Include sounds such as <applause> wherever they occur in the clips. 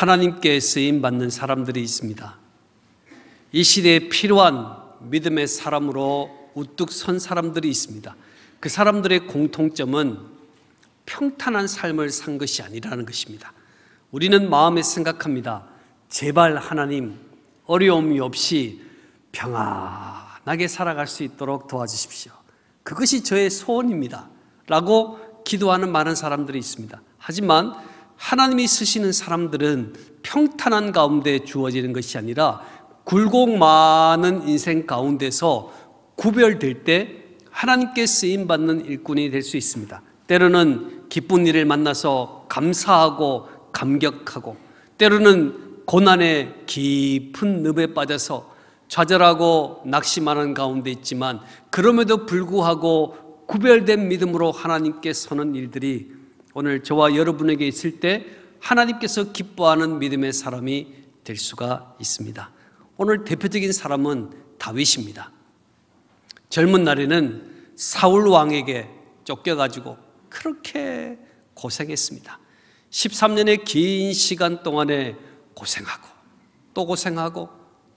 하나님께 쓰임 받는 사람들이 있습니다. 이 시대에 필요한 믿음의 사람으로 우뚝 선 사람들이 있습니다. 그 사람들의 공통점은 평탄한 삶을 산 것이 아니라는 것입니다. 우리는 마음에 생각합니다. 제발 하나님 어려움이 없이 평안하게 살아갈 수 있도록 도와주십시오. 그것이 저의 소원입니다. 라고 기도하는 많은 사람들이 있습니다. 하지만 하나님이 쓰시는 사람들은 평탄한 가운데 주어지는 것이 아니라 굴곡 많은 인생 가운데서 구별될 때 하나님께 쓰임 받는 일꾼이 될 수 있습니다. 때로는 기쁜 일을 만나서 감사하고 감격하고 때로는 고난의 깊은 늪에 빠져서 좌절하고 낙심하는 가운데 있지만 그럼에도 불구하고 구별된 믿음으로 하나님께 서는 일들이 오늘 저와 여러분에게 있을 때 하나님께서 기뻐하는 믿음의 사람이 될 수가 있습니다. 오늘 대표적인 사람은 다윗입니다. 젊은 날에는 사울 왕에게 쫓겨가지고 그렇게 고생했습니다. 13년의 긴 시간 동안에 고생하고 또 고생하고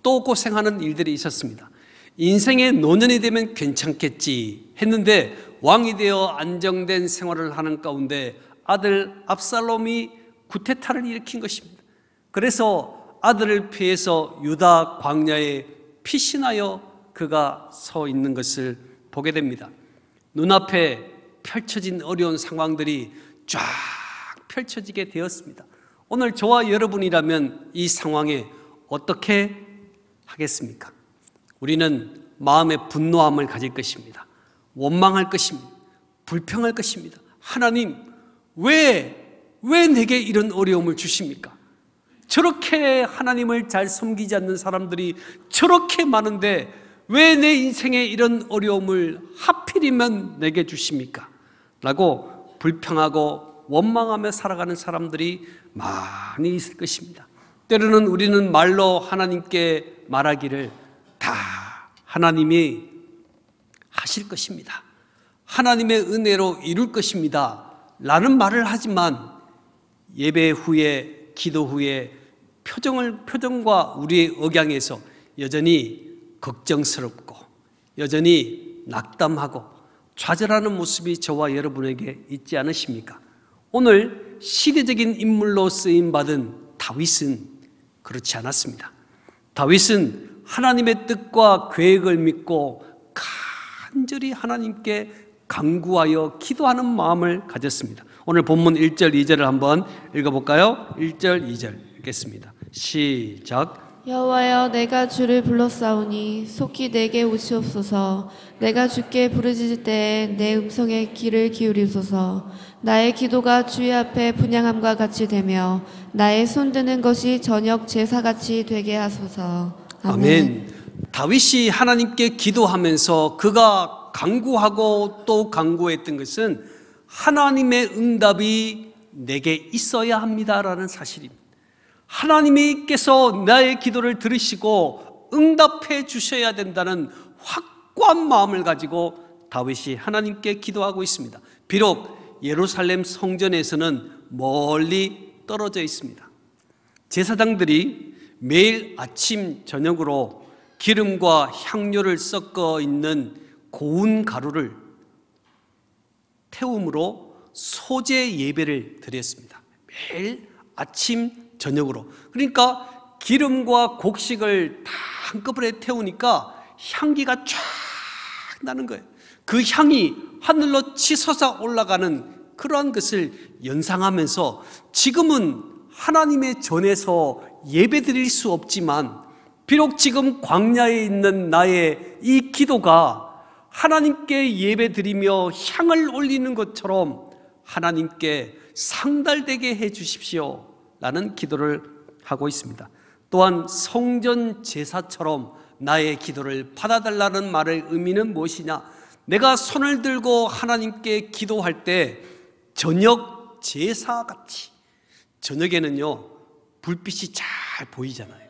또 고생하는 일들이 있었습니다. 인생의 노년이 되면 괜찮겠지 했는데 왕이 되어 안정된 생활을 하는 가운데 아들 압살롬이 구테타를 일으킨 것입니다. 그래서 아들을 피해서 유다 광야에 피신하여 그가 서 있는 것을 보게 됩니다. 눈앞에 펼쳐진 어려운 상황들이 쫙 펼쳐지게 되었습니다. 오늘 저와 여러분이라면 이 상황에 어떻게 하겠습니까? 우리는 마음의 분노함을 가질 것입니다. 원망할 것입니다. 불평할 것입니다. 하나님, 왜, 왜 내게 이런 어려움을 주십니까? 저렇게 하나님을 잘 섬기지 않는 사람들이 저렇게 많은데 왜 내 인생에 이런 어려움을 하필이면 내게 주십니까? 라고 불평하고 원망하며 살아가는 사람들이 많이 있을 것입니다. 때로는 우리는 말로 하나님께 말하기를 다 하나님이 가실 것입니다. 하나님의 은혜로 이룰 것입니다. 라는 말을 하지만 예배 후에 기도 후에 표정을 표정과 우리의 억양에서 여전히 걱정스럽고 여전히 낙담하고 좌절하는 모습이 저와 여러분에게 있지 않으십니까? 오늘 시대적인 인물로 쓰임 받은 다윗은 그렇지 않았습니다. 다윗은 하나님의 뜻과 계획을 믿고 간절히 하나님께 강구하여 기도하는 마음을 가졌습니다. 오늘 본문 1절, 2절을 한번 읽어볼까요? 1절, 2절 읽겠습니다. 시작. 여호와여 내가 주를 불렀사오니 속히 내게 오시옵소서 내가 주께 부르짖을 때내 음성에 귀를 기울이소서 나의 기도가 주의 앞에 분양함과 같이 되며 나의 손드는 것이 저녁 제사같이 되게 하소서 아멘. 아멘. 다윗이 하나님께 기도하면서 그가 강구하고 또 강구했던 것은 하나님의 응답이 내게 있어야 합니다라는 사실입니다. 하나님께서 나의 기도를 들으시고 응답해 주셔야 된다는 확고한 마음을 가지고 다윗이 하나님께 기도하고 있습니다. 비록 예루살렘 성전에서는 멀리 떨어져 있습니다. 제사장들이 매일 아침 저녁으로 기름과 향료를 섞어 있는 고운 가루를 태움으로 소재 예배를 드렸습니다. 매일 아침 저녁으로. 그러니까 기름과 곡식을 다 한꺼번에 태우니까 향기가 쫙 나는 거예요. 그 향이 하늘로 치솟아 올라가는 그러한 것을 연상하면서 지금은 하나님의 전에서 예배 드릴 수 없지만 비록 지금 광야에 있는 나의 이 기도가 하나님께 예배드리며 향을 올리는 것처럼 하나님께 상달되게 해 주십시오 라는 기도를 하고 있습니다 또한 성전 제사처럼 나의 기도를 받아달라는 말의 의미는 무엇이냐 내가 손을 들고 하나님께 기도할 때 저녁 제사같이 저녁에는요 불빛이 잘 보이잖아요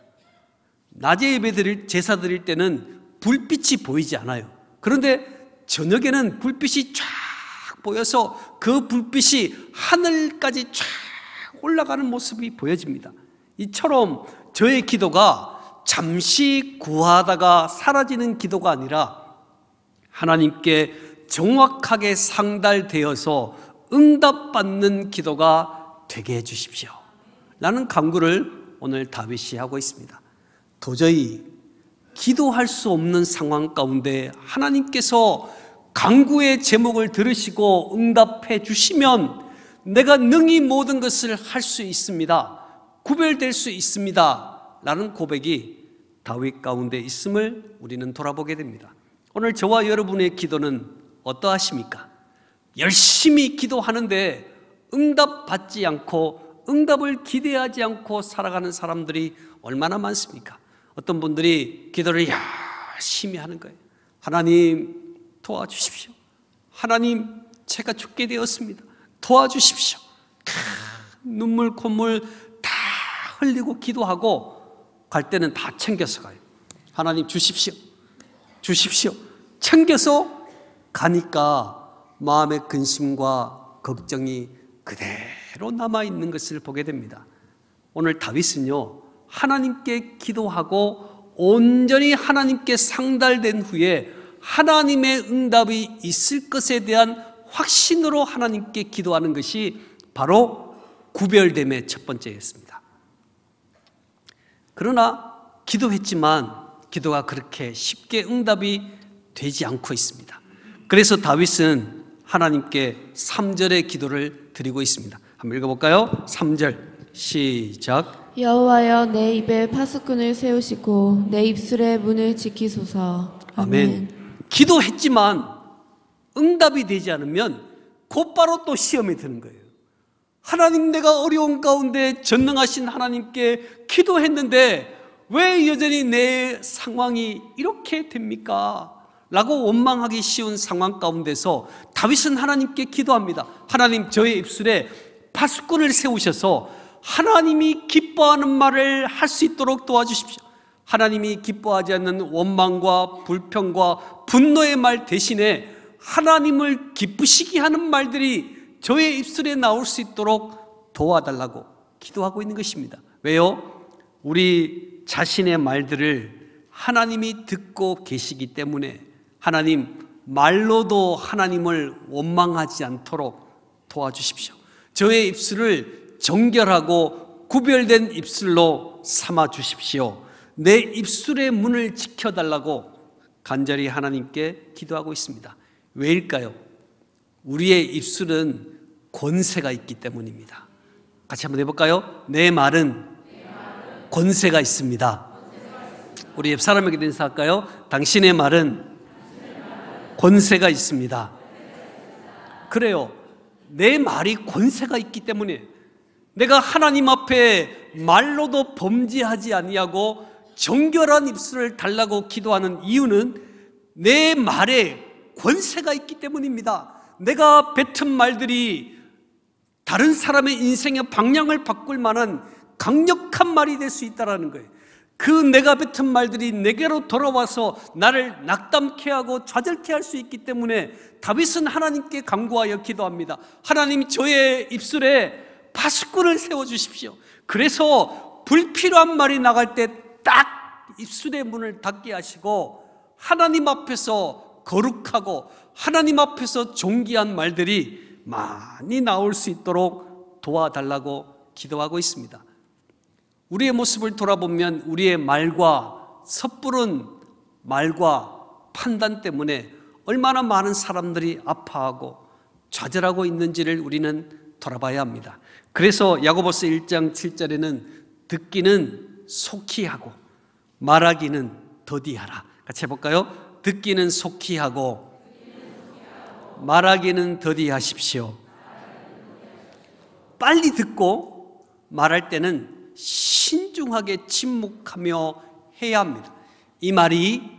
낮에 예배 드릴, 제사 드릴 때는 불빛이 보이지 않아요. 그런데 저녁에는 불빛이 쫙 보여서 그 불빛이 하늘까지 쫙 올라가는 모습이 보여집니다. 이처럼 저의 기도가 잠시 구하다가 사라지는 기도가 아니라 하나님께 정확하게 상달되어서 응답받는 기도가 되게 해주십시오. 라는 강구를 오늘 다윗이 하고 있습니다. 도저히 기도할 수 없는 상황 가운데 하나님께서 강구의 제목을 들으시고 응답해 주시면 내가 능히 모든 것을 할 수 있습니다. 구별될 수 있습니다. 라는 고백이 다윗 가운데 있음을 우리는 돌아보게 됩니다. 오늘 저와 여러분의 기도는 어떠하십니까? 열심히 기도하는데 응답받지 않고 응답을 기대하지 않고 살아가는 사람들이 얼마나 많습니까? 어떤 분들이 기도를 열심히 하는 거예요. 하나님 도와주십시오. 하나님 제가 죽게 되었습니다. 도와주십시오. 눈물 콧물 다 흘리고 기도하고 갈 때는 다 챙겨서 가요. 하나님 주십시오. 주십시오. 챙겨서 가니까 마음의 근심과 걱정이 그대로 남아 있는 것을 보게 됩니다. 오늘 다윗은요. 하나님께 기도하고 온전히 하나님께 상달된 후에 하나님의 응답이 있을 것에 대한 확신으로 하나님께 기도하는 것이 바로 구별됨의 첫 번째였습니다. 그러나 기도했지만 기도가 그렇게 쉽게 응답이 되지 않고 있습니다. 그래서 다윗은 하나님께 3절의 기도를 드리고 있습니다. 한번 읽어볼까요? 3절 시작. 여호와여 내 입에 파수꾼을 세우시고 내입술에 문을 지키소서. 아멘. 아멘. 기도했지만 응답이 되지 않으면 곧바로 또 시험이 드는 거예요. 하나님 내가 어려운 가운데 전능하신 하나님께 기도했는데 왜 여전히 내 상황이 이렇게 됩니까? 라고 원망하기 쉬운 상황 가운데서 다윗은 하나님께 기도합니다. 하나님 저의 입술에 파수꾼을 세우셔서 하나님이 기뻐하는 말을 할 수 있도록 도와주십시오. 하나님이 기뻐하지 않는 원망과 불평과 분노의 말 대신에 하나님을 기쁘시게 하는 말들이 저의 입술에 나올 수 있도록 도와달라고 기도하고 있는 것입니다. 왜요? 우리 자신의 말들을 하나님이 듣고 계시기 때문에 하나님 말로도 하나님을 원망하지 않도록 도와주십시오. 저의 입술을 정결하고 구별된 입술로 삼아 주십시오. 내 입술의 문을 지켜달라고 간절히 하나님께 기도하고 있습니다. 왜일까요? 우리의 입술은 권세가 있기 때문입니다. 같이 한번 해볼까요? 내 말은 권세가 있습니다. 우리 옆 사람에게 인사할까요? 당신의 말은 권세가 있습니다. 그래요. 내 말이 권세가 있기 때문에 내가 하나님 앞에 말로도 범죄하지 아니하고 정결한 입술을 달라고 기도하는 이유는 내 말에 권세가 있기 때문입니다. 내가 뱉은 말들이 다른 사람의 인생의 방향을 바꿀 만한 강력한 말이 될 수있다는 거예요. 그 내가 뱉은 말들이 내게로 돌아와서 나를 낙담케 하고 좌절케 할 수 있기 때문에 다윗은 하나님께 간구하여 기도합니다. 하나님 저의 입술에 파수꾼을 세워주십시오. 그래서 불필요한 말이 나갈 때 딱 입술의 문을 닫게 하시고 하나님 앞에서 거룩하고 하나님 앞에서 존귀한 말들이 많이 나올 수 있도록 도와달라고 기도하고 있습니다. 우리의 모습을 돌아보면 우리의 말과 섣부른 말과 판단 때문에 얼마나 많은 사람들이 아파하고 좌절하고 있는지를 우리는 돌아봐야 합니다. 그래서 야고보스 1장 7절에는 듣기는 속히 하고 말하기는 더디하라. 같이 해볼까요? 듣기는 속히 하고 말하기는 더디하십시오. 빨리 듣고 말할 때는 신중하게 침묵하며 해야 합니다. 이 말이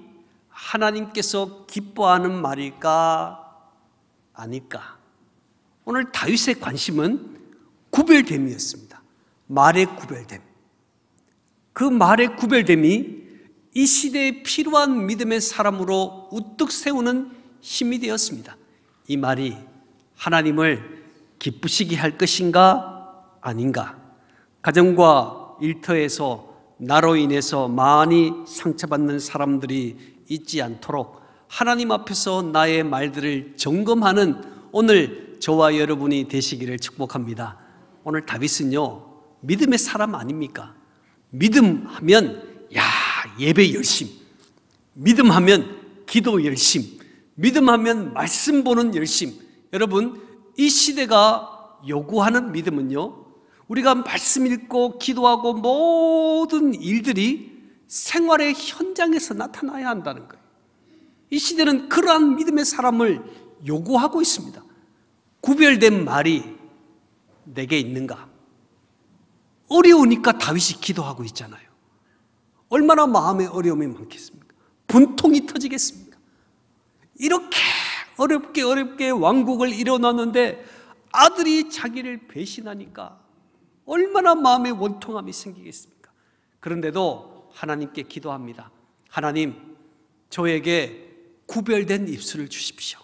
하나님께서 기뻐하는 말일까 아닐까? 오늘 다윗의 관심은 구별됨이었습니다. 말의 구별됨. 그 말의 구별됨이 이 시대에 필요한 믿음의 사람으로 우뚝 세우는 힘이 되었습니다. 이 말이 하나님을 기쁘시게 할 것인가 아닌가. 가정과 일터에서 나로 인해서 많이 상처받는 사람들이 있지 않도록 하나님 앞에서 나의 말들을 점검하는 오늘 저와 여러분이 되시기를 축복합니다. 오늘 다윗은요, 믿음의 사람 아닙니까? 믿음 하면, 야, 예배 열심. 믿음 하면 기도 열심. 믿음 하면 말씀 보는 열심. 여러분, 이 시대가 요구하는 믿음은요, 우리가 말씀 읽고 기도하고 모든 일들이 생활의 현장에서 나타나야 한다는 거예요. 이 시대는 그러한 믿음의 사람을 요구하고 있습니다. 구별된 말이 내게 있는가? 어려우니까 다윗이 기도하고 있잖아요. 얼마나 마음에 어려움이 많겠습니까? 분통이 터지겠습니까? 이렇게 어렵게 어렵게 왕국을 이뤄놨는데 아들이 자기를 배신하니까 얼마나 마음에 원통함이 생기겠습니까? 그런데도 하나님께 기도합니다. 하나님, 저에게 구별된 입술을 주십시오.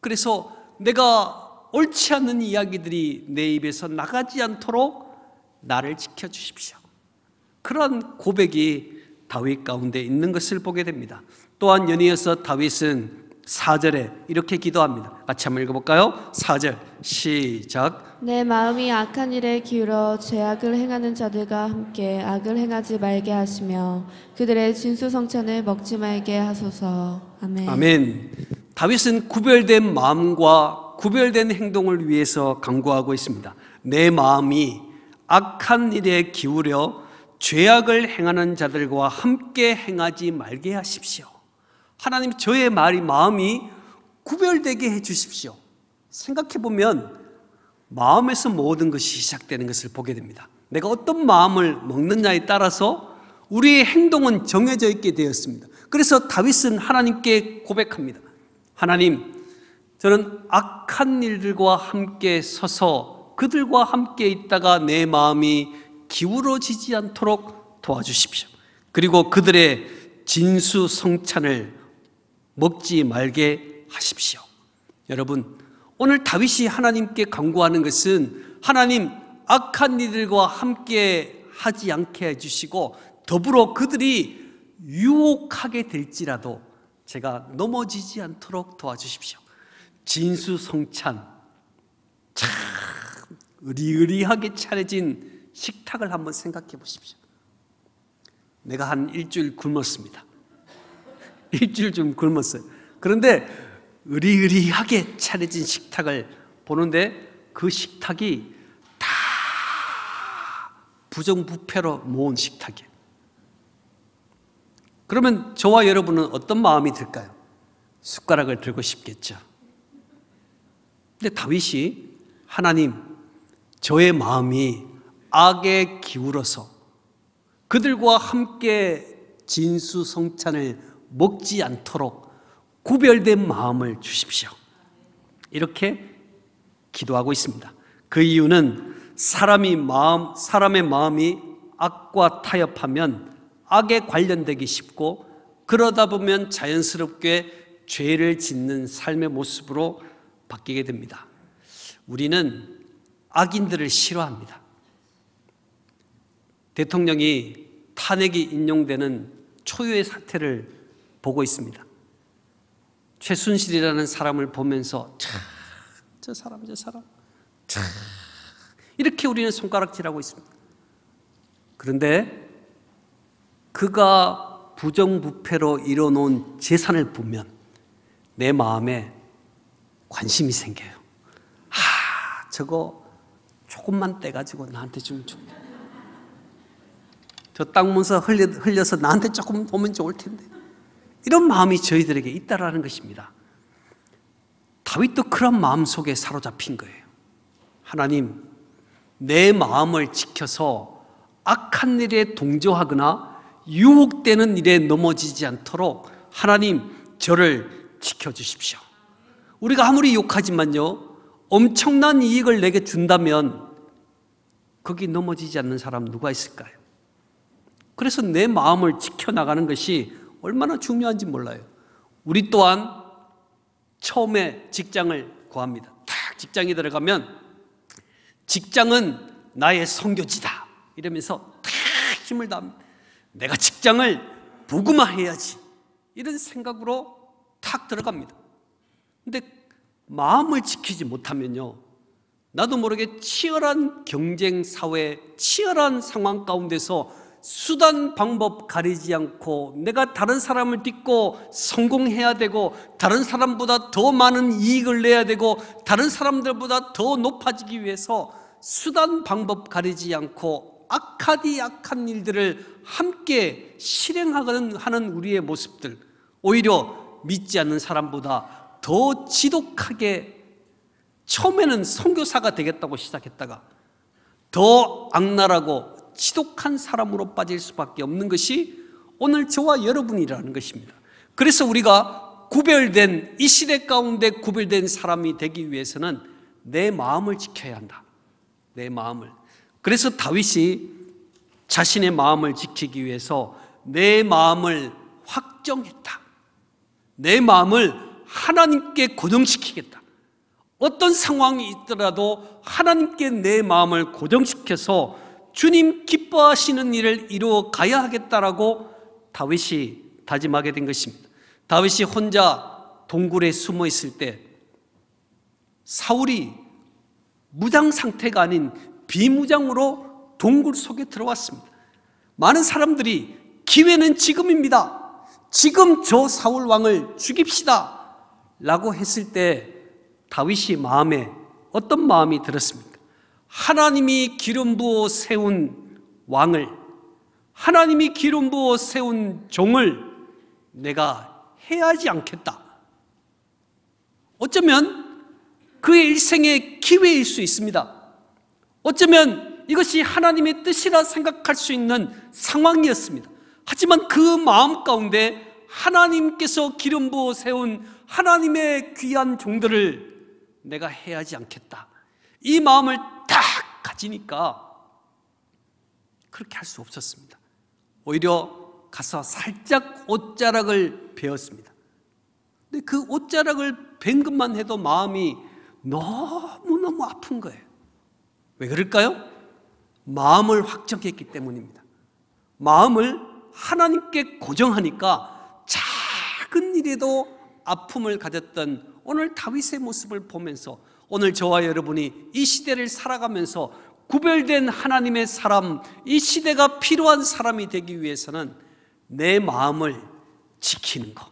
그래서 내가 옳지 않은 이야기들이 내 입에서 나가지 않도록 나를 지켜주십시오. 그런 고백이 다윗 가운데 있는 것을 보게 됩니다. 또한 연이어서 다윗은 4절에 이렇게 기도합니다. 같이 한번 읽어볼까요? 4절 시작 내 마음이 악한 일에 기울어 죄악을 행하는 자들과 함께 악을 행하지 말게 하시며 그들의 진수성찬을 먹지 말게 하소서. 아멘 아멘 다윗은 구별된 마음과 구별된 행동을 위해서 강구하고 있습니다. 내 마음이 악한 일에 기울여 죄악을 행하는 자들과 함께 행하지 말게 하십시오. 하나님 저의 말이 마음이 구별되게 해 주십시오. 생각해 보면 마음에서 모든 것이 시작되는 것을 보게 됩니다. 내가 어떤 마음을 먹느냐에 따라서 우리의 행동은 정해져 있게 되었습니다. 그래서 다윗은 하나님께 고백합니다. 하나님, 저는 악한 일들과 함께 서서 그들과 함께 있다가 내 마음이 기울어지지 않도록 도와주십시오. 그리고 그들의 진수 성찬을 먹지 말게 하십시오. 여러분, 오늘 다윗이 하나님께 강구하는 것은 하나님 악한 이들과 함께 하지 않게 해주시고 더불어 그들이 유혹하게 될지라도 제가 넘어지지 않도록 도와주십시오. 진수성찬 참 의리의리하게 차려진 식탁을 한번 생각해 보십시오. 내가 한 일주일 굶었습니다. <laughs> 일주일 좀 굶었어요. 그런데 의리의리하게 차려진 식탁을 보는데 그 식탁이 다 부정부패로 모은 식탁이에요. 그러면 저와 여러분은 어떤 마음이 들까요? 숟가락을 들고 싶겠죠. 근데 다윗이 하나님, 저의 마음이 악에 기울어서 그들과 함께 진수성찬을 먹지 않도록 구별된 마음을 주십시오. 이렇게 기도하고 있습니다. 그 이유는 사람이 마음, 사람의 마음이 악과 타협하면 악에 관련되기 쉽고 그러다 보면 자연스럽게 죄를 짓는 삶의 모습으로 바뀌게 됩니다. 우리는 악인들을 싫어합니다. 대통령이 탄핵이 인용되는 초유의 사태를 보고 있습니다. 최순실이라는 사람을 보면서 참, 저 사람, 저 사람, 참 이렇게 우리는 손가락질하고 있습니다. 그런데 그가 부정부패로 이뤄놓은 재산을 보면 내 마음에 관심이 생겨요. 아, 저거 조금만 떼가지고 나한테 주면 좋네. 저땅 문서 흘려, 흘려서 나한테 조금 오면 좋을 텐데. 이런 마음이 저희들에게 있다라는 것입니다. 다윗도 그런 마음 속에 사로잡힌 거예요. 하나님, 내 마음을 지켜서 악한 일에 동조하거나 유혹되는 일에 넘어지지 않도록 하나님 저를 지켜주십시오. 우리가 아무리 욕하지만요, 엄청난 이익을 내게 준다면 거기 넘어지지 않는 사람 누가 있을까요? 그래서 내 마음을 지켜나가는 것이 얼마나 중요한지 몰라요. 우리 또한 처음에 직장을 구합니다. 딱 직장에 들어가면 직장은 나의 성교지다. 이러면서 다 힘을 다 내가 직장을 복음화해야지. 이런 생각으로 탁 들어갑니다. 근데 마음을 지키지 못하면요. 나도 모르게 치열한 경쟁 사회, 치열한 상황 가운데서 수단 방법 가리지 않고 내가 다른 사람을 딛고 성공해야 되고 다른 사람보다 더 많은 이익을 내야 되고 다른 사람들보다 더 높아지기 위해서 수단 방법 가리지 않고 악하디 악한 일들을 함께 실행하는 우리의 모습들 오히려 믿지 않는 사람보다 더 지독하게 처음에는 선교사가 되겠다고 시작했다가 더 악랄하고 지독한 사람으로 빠질 수밖에 없는 것이 오늘 저와 여러분이라는 것입니다. 그래서 우리가 구별된 이 시대 가운데 구별된 사람이 되기 위해서는 내 마음을 지켜야 한다. 내 마음을. 그래서 다윗이 자신의 마음을 지키기 위해서 내 마음을 확정했다. 내 마음을 하나님께 고정시키겠다. 어떤 상황이 있더라도 하나님께 내 마음을 고정시켜서 주님 기뻐하시는 일을 이루어 가야 하겠다라고 다윗이 다짐하게 된 것입니다. 다윗이 혼자 동굴에 숨어 있을 때 사울이 무장 상태가 아닌 비무장으로 동굴 속에 들어왔습니다. 많은 사람들이 기회는 지금입니다. 지금 저 사울 왕을 죽입시다. 라고 했을 때 다윗이 마음에 어떤 마음이 들었습니까? 하나님이 기름 부어 세운 왕을 하나님이 기름 부어 세운 종을 내가 해야지 않겠다. 어쩌면 그의 일생의 기회일 수 있습니다. 어쩌면 이것이 하나님의 뜻이라 생각할 수 있는 상황이었습니다. 하지만 그 마음 가운데 하나님께서 기름 부어 세운 하나님의 귀한 종들을 내가 해야지 하 않겠다. 이 마음을 딱 가지니까 그렇게 할 수 없었습니다. 오히려 가서 살짝 옷자락을 베었습니다. 근데 그 옷자락을 벤 것만 해도 마음이 너무너무 아픈 거예요. 왜 그럴까요? 마음을 확정했기 때문입니다. 마음을 하나님께 고정하니까 작은 일에도 아픔을 가졌던 오늘 다윗의 모습을 보면서 오늘 저와 여러분이 이 시대를 살아가면서 구별된 하나님의 사람, 이 시대가 필요한 사람이 되기 위해서는 내 마음을 지키는 것,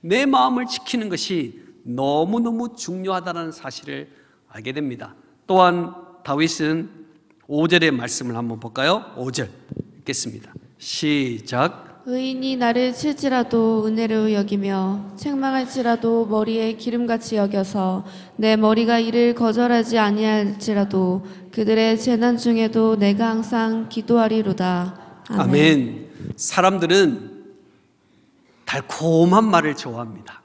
내 마음을 지키는 것이 너무너무 중요하다는 사실을 알게 됩니다. 또한 다윗은 5절의 말씀을 한번 볼까요? 5절 읽겠습니다. 시작. 의인이 나를 칠지라도 은혜로 여기며 책망할지라도 머리에 기름같이 여겨서 내 머리가 이를 거절하지 아니할지라도 그들의 재난 중에도 내가 항상 기도하리로다. 아멘. 아멘. 사람들은 달콤한 말을 좋아합니다.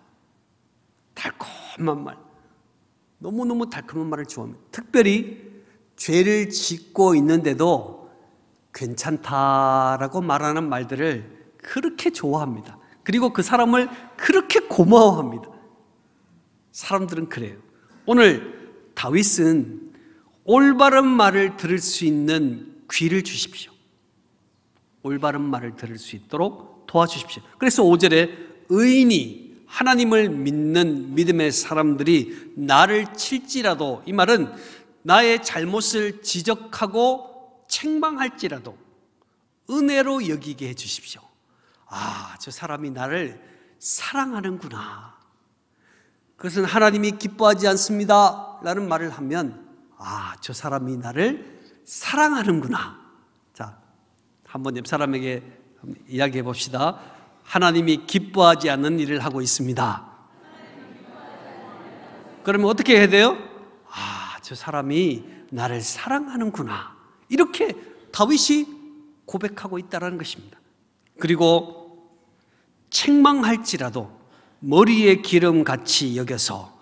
달콤한 말. 너무너무 달콤한 말을 좋아합니다. 특별히 죄를 짓고 있는데도 괜찮다라고 말하는 말들을 그렇게 좋아합니다. 그리고 그 사람을 그렇게 고마워합니다. 사람들은 그래요. 오늘 다윗은 올바른 말을 들을 수 있는 귀를 주십시오. 올바른 말을 들을 수 있도록 도와주십시오. 그래서 5절에 의인이 하나님을 믿는 믿음의 사람들이 나를 칠지라도 이 말은 나의 잘못을 지적하고 책망할지라도 은혜로 여기게 해 주십시오. 아, 저 사람이 나를 사랑하는구나. 그것은 하나님이 기뻐하지 않습니다. 라는 말을 하면, 아, 저 사람이 나를 사랑하는구나. 자, 한번 옆 사람에게 이야기해 봅시다. 하나님이 기뻐하지 않는 일을 하고 있습니다. 그러면 어떻게 해야 돼요? 아, 저 사람이 나를 사랑하는구나. 이렇게 다윗이 고백하고 있다는 것입니다. 그리고 책망할지라도 머리에 기름 같이 여겨서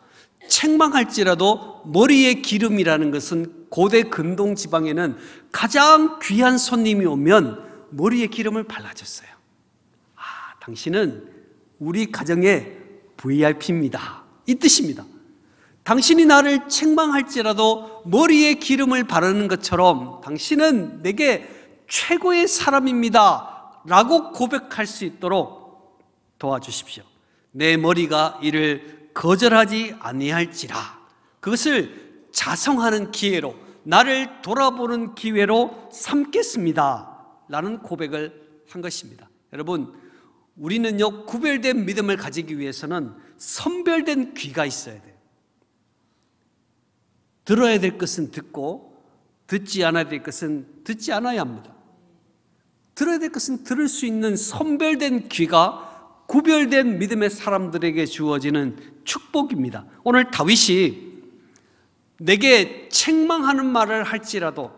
책망할지라도 머리에 기름이라는 것은 고대 근동 지방에는 가장 귀한 손님이 오면 머리에 기름을 발라줬어요. 아, 당신은 우리 가정의 VIP입니다. 이 뜻입니다. 당신이 나를 책망할지라도 머리에 기름을 바르는 것처럼 당신은 내게 최고의 사람입니다. 라고 고백할 수 있도록 도와주십시오. 내 머리가 이를 거절하지 아니할지라. 그것을 자성하는 기회로 나를 돌아보는 기회로 삼겠습니다. 라는 고백을 한 것입니다. 여러분, 우리는요, 구별된 믿음을 가지기 위해서는 선별된 귀가 있어야 돼요. 들어야 될 것은 듣고, 듣지 않아야 될 것은 듣지 않아야 합니다. 들어야 될 것은 들을 수 있는 선별된 귀가 구별된 믿음의 사람들에게 주어지는 축복입니다. 오늘 다윗이 내게 책망하는 말을 할지라도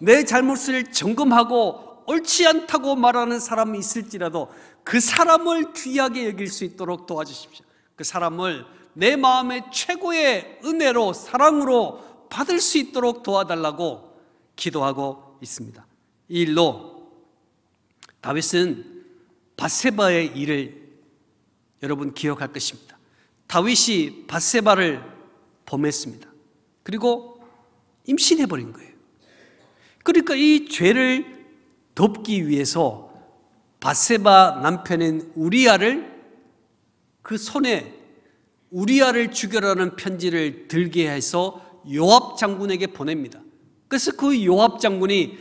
내 잘못을 점검하고 옳지 않다고 말하는 사람이 있을지라도 그 사람을 귀하게 여길 수 있도록 도와주십시오. 그 사람을 내 마음의 최고의 은혜로 사랑으로 받을 수 있도록 도와달라고 기도하고 있습니다. 이 일로 다윗은 바세바의 일을 여러분 기억할 것입니다. 다윗이 바세바를 범했습니다. 그리고 임신해 버린 거예요. 그러니까 이 죄를 덮기 위해서 바세바 남편인 우리아를 그 손에 우리아를 죽여라는 편지를 들게 해서 요압 장군에게 보냅니다. 그래서 그 요압 장군이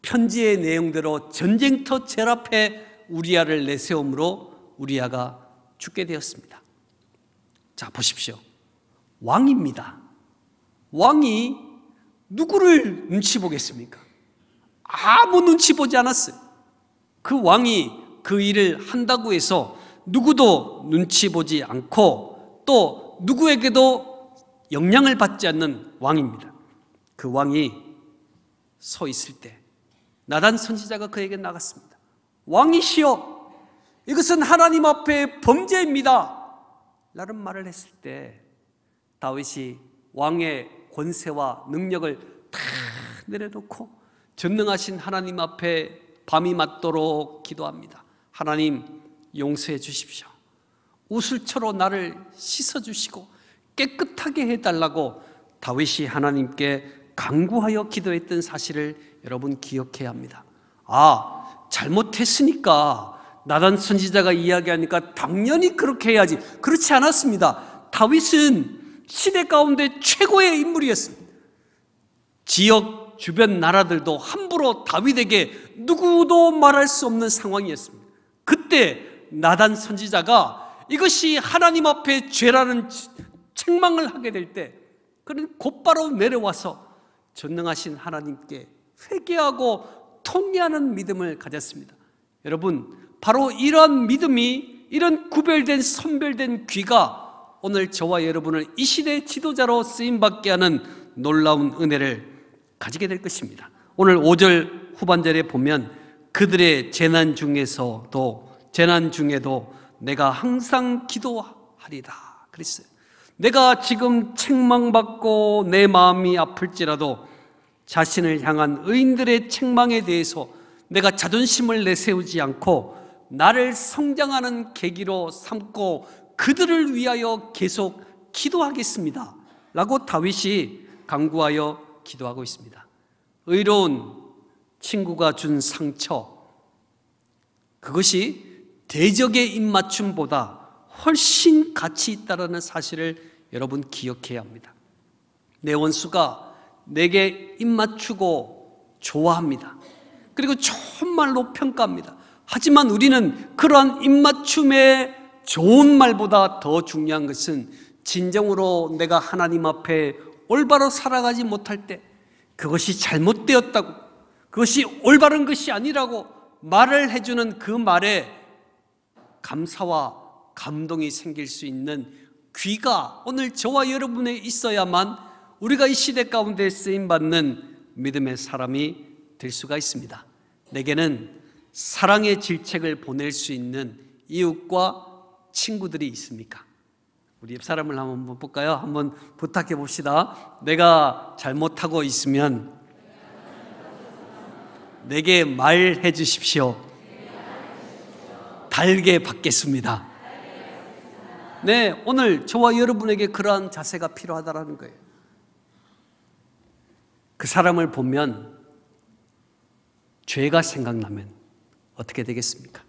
편지의 내용대로 전쟁터 제랍에 우리아를 내세움으로 우리아가 죽게 되었습니다. 자, 보십시오. 왕입니다. 왕이 누구를 눈치 보겠습니까? 아무 눈치 보지 않았어요. 그 왕이 그 일을 한다고 해서 누구도 눈치 보지 않고 또 누구에게도 영향을 받지 않는 왕입니다. 그 왕이 서 있을 때 나단 선지자가 그에게 나갔습니다. 왕이시여 이것은 하나님 앞에 범죄입니다. 라는 말을 했을 때 다윗이 왕의 권세와 능력을 다 내려놓고 전능하신 하나님 앞에 밤이 맞도록 기도합니다. 하나님 용서해 주십시오. 우슬처로 나를 씻어 주시고 깨끗하게 해 달라고 다윗이 하나님께 강구하여 기도했던 사실을 여러분 기억해야 합니다. 아, 잘못했으니까 나단 선지자가 이야기하니까 당연히 그렇게 해야지. 그렇지 않았습니다. 다윗은 시대 가운데 최고의 인물이었습니다. 지역 주변 나라들도 함부로 다윗에게 누구도 말할 수 없는 상황이었습니다. 그때 나단 선지자가 이것이 하나님 앞에 죄라는 책망을 하게 될 때 그는 곧바로 내려와서 전능하신 하나님께 회개하고 통리하는 믿음을 가졌습니다. 여러분 바로 이런 믿음이 이런 구별된 선별된 귀가 오늘 저와 여러분을 이 시대의 지도자로 쓰임받게 하는 놀라운 은혜를 가지게 될 것입니다 오늘 5절 후반절에 보면 그들의 재난 중에서도 재난 중에도 내가 항상 기도하리라 그랬어요 내가 지금 책망받고 내 마음이 아플지라도 자신을 향한 의인들의 책망에 대해서 내가 자존심을 내세우지 않고 나를 성장하는 계기로 삼고 그들을 위하여 계속 기도하겠습니다. 라고 다윗이 강구하여 기도하고 있습니다. 의로운 친구가 준 상처, 그것이 대적의 입맞춤보다 훨씬 가치 있다라는 사실을 여러분 기억해야 합니다. 내 원수가 내게 입맞추고 좋아합니다. 그리고 정말로 평가합니다. 하지만 우리는 그러한 입맞춤의 좋은 말보다 더 중요한 것은 진정으로 내가 하나님 앞에 올바로 살아가지 못할 때 그것이 잘못되었다고 그것이 올바른 것이 아니라고 말을 해주는 그 말에 감사와 감동이 생길 수 있는 귀가 오늘 저와 여러분에 있어야만 우리가 이 시대 가운데 쓰임받는 믿음의 사람이 될 수가 있습니다. 내게는 사랑의 질책을 보낼 수 있는 이웃과 친구들이 있습니까? 우리 옆사람을 한번 볼까요? 한번 부탁해 봅시다. 내가 잘못하고 있으면 내게 말해 주십시오. 달게 받겠습니다. 네, 오늘 저와 여러분에게 그러한 자세가 필요하다라는 거예요. 그 사람을 보면 죄가 생각나면 어떻게 되겠습니까?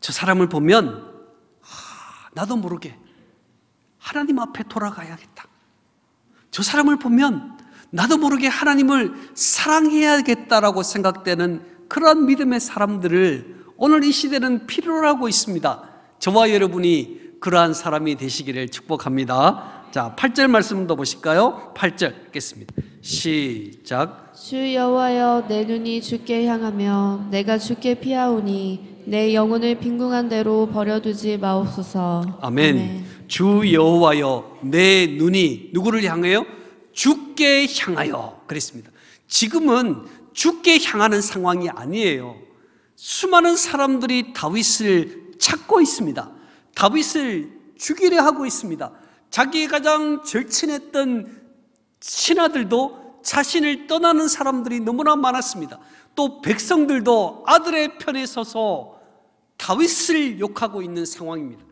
저 사람을 보면 아, 나도 모르게 하나님 앞에 돌아가야겠다. 저 사람을 보면 나도 모르게 하나님을 사랑해야겠다라고 생각되는 그런 믿음의 사람들을 오늘 이 시대는 필요로 하고 있습니다. 저와 여러분이 그러한 사람이 되시기를 축복합니다. 자, 8절 말씀도 보실까요? 8절 읽겠습니다. 시작. 주 여호와여 내 눈이 주께 향하며 내가 주께 피하오니 내 영혼을 빈궁한 대로 버려두지 마옵소서. 아멘. 아멘. 주 여호와여 내 눈이 누구를 향해요? 주께 향하여 그랬습니다. 지금은 주께 향하는 상황이 아니에요. 수많은 사람들이 다윗을 찾고 있습니다. 다윗을 죽이려 하고 있습니다. 자기 가장 절친했던 신하들도 자신을 떠나는 사람들이 너무나 많았습니다. 또 백성들도 아들의 편에 서서 다윗을 욕하고 있는 상황입니다.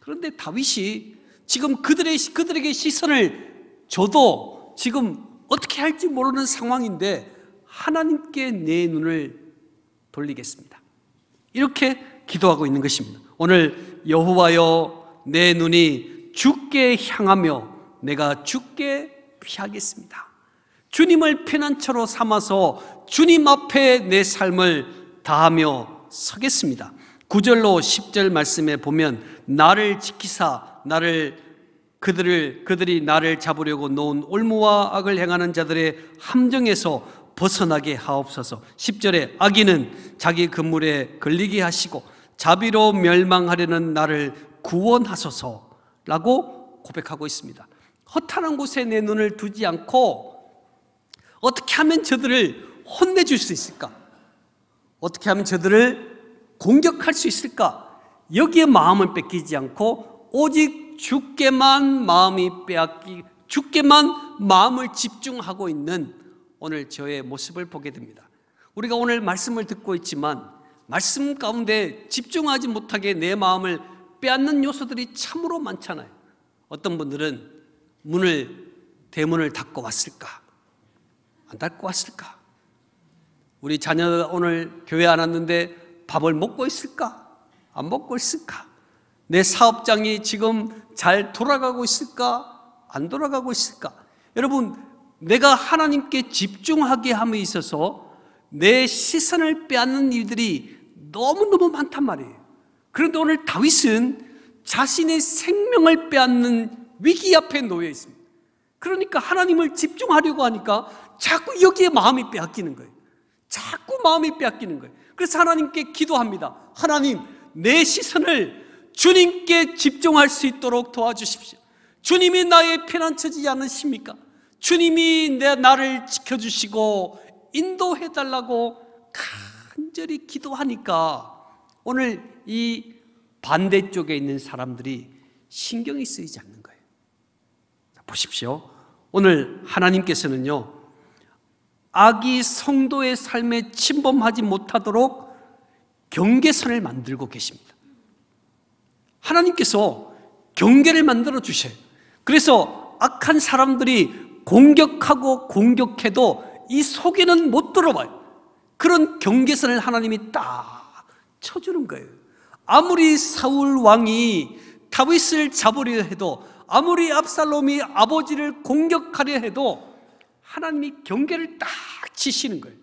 그런데 다윗이 지금 그들의 그들에게 시선을 줘도 지금 어떻게 할지 모르는 상황인데 하나님께 내 눈을 돌리겠습니다. 이렇게 기도하고 있는 것입니다. 오늘 여호와여 내 눈이 죽게 향하며 내가 죽게 피하겠습니다. 주님을 피난처로 삼아서 주님 앞에 내 삶을 다하며 서겠습니다. 9절로 10절 말씀에 보면 나를 지키사 나를 그들을 그들이 나를 잡으려고 놓은 올무와 악을 행하는 자들의 함정에서 벗어나게 하옵소서. 10절에 악인은 자기 그물에 걸리게 하시고 자비로 멸망하려는 나를 구원하소서. 라고 고백하고 있습니다. 허탈한 곳에 내 눈을 두지 않고 어떻게 하면 저들을 혼내줄 수 있을까? 어떻게 하면 저들을 공격할 수 있을까? 여기에 마음을 뺏기지 않고 오직 주께만 마음이 빼앗기 주께만 마음을 집중하고 있는 오늘 저의 모습을 보게 됩니다. 우리가 오늘 말씀을 듣고 있지만 말씀 가운데 집중하지 못하게 내 마음을 빼앗는 요소들이 참으로 많잖아요. 어떤 분들은 문을 대문을 닫고 왔을까? 안 닫고 왔을까? 우리 자녀 오늘 교회 안 왔는데 밥을 먹고 있을까? 안 먹고 있을까? 내 사업장이 지금 잘 돌아가고 있을까? 안 돌아가고 있을까? 여러분, 내가 하나님께 집중하게 함에 있어서 내 시선을 빼앗는 일들이 너무너무 많단 말이에요. 그런데 오늘 다윗은 자신의 생명을 빼앗는 위기 앞에 놓여 있습니다. 그러니까 하나님을 집중하려고 하니까 자꾸 여기에 마음이 빼앗기는 거예요. 자꾸 마음이 빼앗기는 거예요. 그래서 하나님께 기도합니다. 하나님, 내 시선을 주님께 집중할 수 있도록 도와주십시오. 주님이 나의 피난처지 않으십니까? 주님이 내 나를 지켜주시고 인도해달라고 간절히 기도하니까 오늘 이 반대쪽에 있는 사람들이 신경이 쓰이지 않는 거예요. 보십시오. 오늘 하나님께서는요, 악이 성도의 삶에 침범하지 못하도록 경계선을 만들고 계십니다. 하나님께서 경계를 만들어 주셔요. 그래서 악한 사람들이 공격하고 공격해도 이 속에는 못 들어와요. 그런 경계선을 하나님이 딱 쳐주는 거예요. 아무리 사울 왕이 다윗을 잡으려 해도 아무리 압살롬이 아버지를 공격하려 해도 하나님이 경계를 딱 치시는 거예요.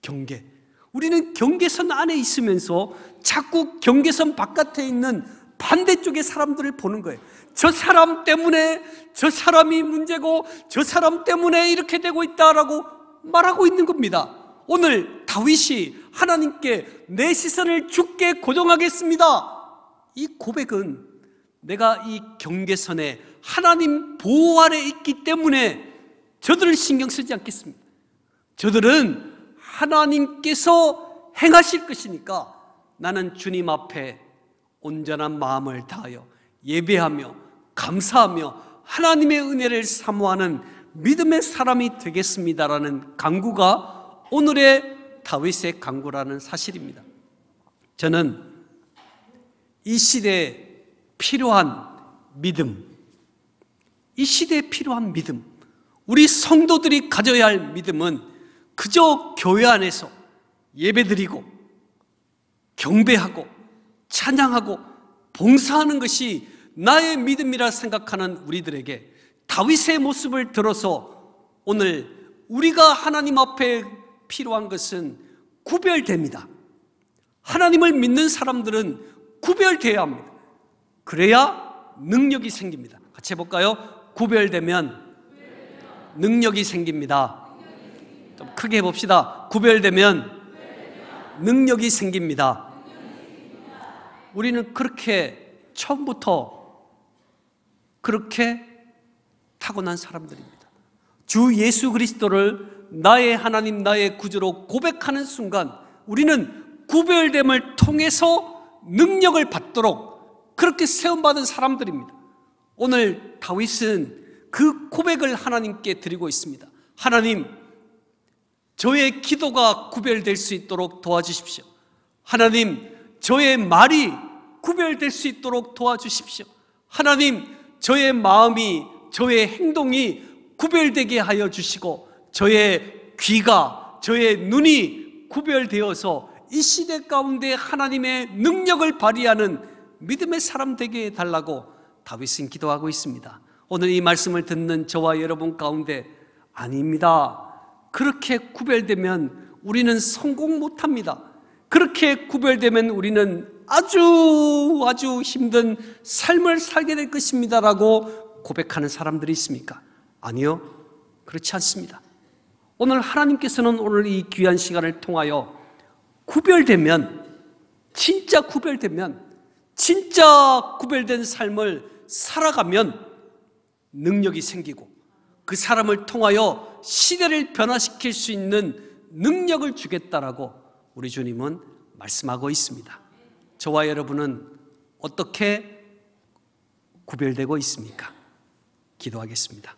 경계. 우리는 경계선 안에 있으면서 자꾸 경계선 바깥에 있는 반대쪽의 사람들을 보는 거예요. 저 사람 때문에 저 사람이 문제고 저 사람 때문에 이렇게 되고 있다라고 말하고 있는 겁니다. 오늘 다윗이 하나님께 내 시선을 죽게 고정하겠습니다. 이 고백은 내가 이 경계선에 하나님 보호 아래 있기 때문에 저들을 신경 쓰지 않겠습니다. 저들은 하나님께서 행하실 것이니까 나는 주님 앞에 온전한 마음을 다하여 예배하며 감사하며 하나님의 은혜를 사모하는 믿음의 사람이 되겠습니다라는 강구가 오늘의 다윗의 강구라는 사실입니다. 저는 이 시대에 필요한 믿음, 이 시대에 필요한 믿음, 우리 성도들이 가져야 할 믿음은 그저 교회 안에서 예배드리고 경배하고 찬양하고 봉사하는 것이 나의 믿음이라 생각하는 우리들에게 다윗의 모습을 들어서 오늘 우리가 하나님 앞에 필요한 것은 구별됩니다. 하나님을 믿는 사람들은 구별되어야 합니다. 그래야 능력이 생깁니다. 같이 해볼까요? 구별되면 능력이 생깁니다. 좀 크게 해봅시다. 구별되면 능력이 생깁니다. 우리는 그렇게 처음부터 그렇게 타고난 사람들입니다. 주 예수 그리스도를 나의 하나님, 나의 구주로 고백하는 순간 우리는 구별됨을 통해서 능력을 받도록 그렇게 세움받은 사람들입니다. 오늘 다윗은 그 고백을 하나님께 드리고 있습니다. 하나님, 저의 기도가 구별될 수 있도록 도와주십시오. 하나님, 저의 말이 구별될 수 있도록 도와주십시오. 하나님, 저의 마음이, 저의 행동이 구별되게 하여 주시고, 저의 귀가, 저의 눈이 구별되어서 이 시대 가운데 하나님의 능력을 발휘하는 믿음의 사람 되게 해달라고 다윗은 기도하고 있습니다. 오늘 이 말씀을 듣는 저와 여러분 가운데 아닙니다. 그렇게 구별되면 우리는 성공 못합니다. 그렇게 구별되면 우리는 아주 아주 힘든 삶을 살게 될 것입니다라고 고백하는 사람들이 있습니까? 아니요. 그렇지 않습니다. 오늘 하나님께서는 오늘 이 귀한 시간을 통하여 구별되면, 진짜 구별되면, 진짜 구별된 삶을 살아가면 능력이 생기고 그 사람을 통하여 시대를 변화시킬 수 있는 능력을 주겠다라고 우리 주님은 말씀하고 있습니다. 저와 여러분은 어떻게 구별되고 있습니까? 기도하겠습니다.